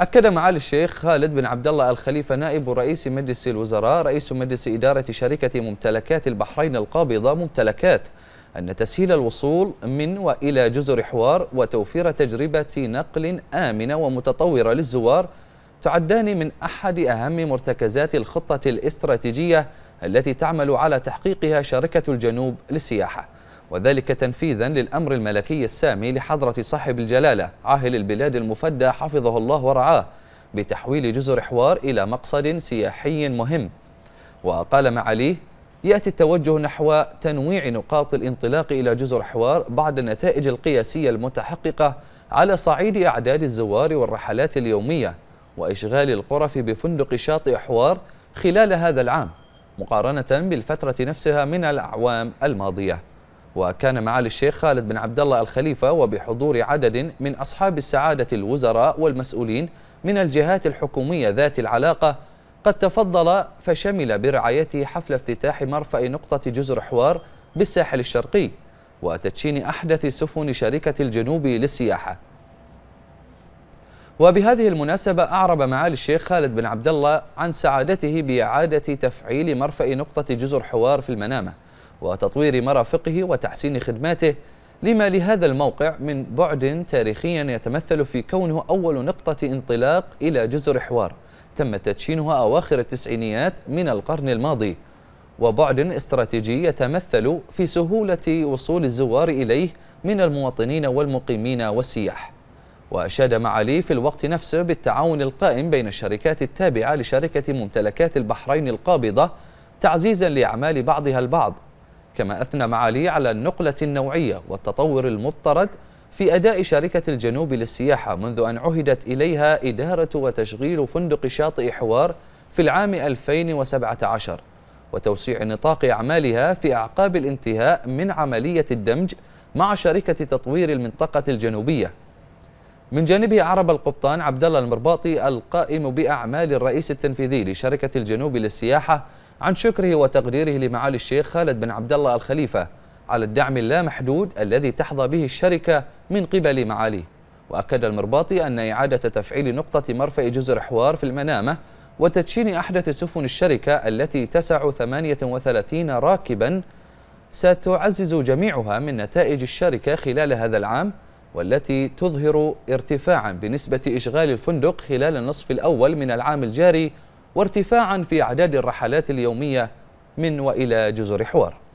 أكد معالي الشيخ خالد بن عبد الله الخليفة نائب رئيس مجلس الوزراء رئيس مجلس إدارة شركة ممتلكات البحرين القابضة ممتلكات أن تسهيل الوصول من وإلى جزر حوار وتوفير تجربة نقل آمنة ومتطورة للزوار تعدان من أحد أهم مرتكزات الخطة الاستراتيجية التي تعمل على تحقيقها شركة الجنوب للسياحة وذلك تنفيذا للأمر الملكي السامي لحضرة صاحب الجلالة عاهل البلاد المفدى حفظه الله ورعاه بتحويل جزر حوار إلى مقصد سياحي مهم وقال معاليه يأتي التوجه نحو تنويع نقاط الانطلاق إلى جزر حوار بعد النتائج القياسية المتحققة على صعيد أعداد الزوار والرحلات اليومية وإشغال القرف بفندق شاطئ حوار خلال هذا العام مقارنة بالفترة نفسها من الأعوام الماضية وكان معالي الشيخ خالد بن عبد الله الخليفة وبحضور عدد من أصحاب السعادة الوزراء والمسؤولين من الجهات الحكومية ذات العلاقة قد تفضل فشمل برعايته حفل افتتاح مرفأ نقطة جزر حوار بالساحل الشرقي وتدشين أحدث سفن شركة الجنوب للسياحة وبهذه المناسبة أعرب معالي الشيخ خالد بن عبد الله عن سعادته بإعادة تفعيل مرفأ نقطة جزر حوار في المنامة وتطوير مرافقه وتحسين خدماته لما لهذا الموقع من بعد تاريخيا يتمثل في كونه أول نقطة انطلاق إلى جزر حوار تم تدشينها أواخر التسعينيات من القرن الماضي وبعد استراتيجي يتمثل في سهولة وصول الزوار إليه من المواطنين والمقيمين والسياح وأشاد معالي في الوقت نفسه بالتعاون القائم بين الشركات التابعة لشركة ممتلكات البحرين القابضة تعزيزا لأعمال بعضها البعض كما أثنى معالي على النقلة النوعية والتطور المضطرد في أداء شركة الجنوب للسياحة منذ أن عهدت إليها إدارة وتشغيل فندق شاطئ حوار في العام 2017 وتوسيع نطاق أعمالها في أعقاب الانتهاء من عملية الدمج مع شركة تطوير المنطقة الجنوبية من جانبه عرب القبطان عبد الله المرباطي القائم بأعمال الرئيس التنفيذي لشركة الجنوب للسياحة عن شكره وتقديره لمعالي الشيخ خالد بن عبد الله الخليفة على الدعم اللامحدود الذي تحظى به الشركة من قبل معاليه وأكد المرباطي أن إعادة تفعيل نقطة مرفأ جزر حوار في المنامة وتدشين أحدث سفن الشركة التي تسع 38 راكباً ستعزز جميعها من نتائج الشركة خلال هذا العام والتي تظهر ارتفاعا بنسبة إشغال الفندق خلال النصف الأول من العام الجاري وارتفاعا في أعداد الرحلات اليومية من وإلى جزر حوار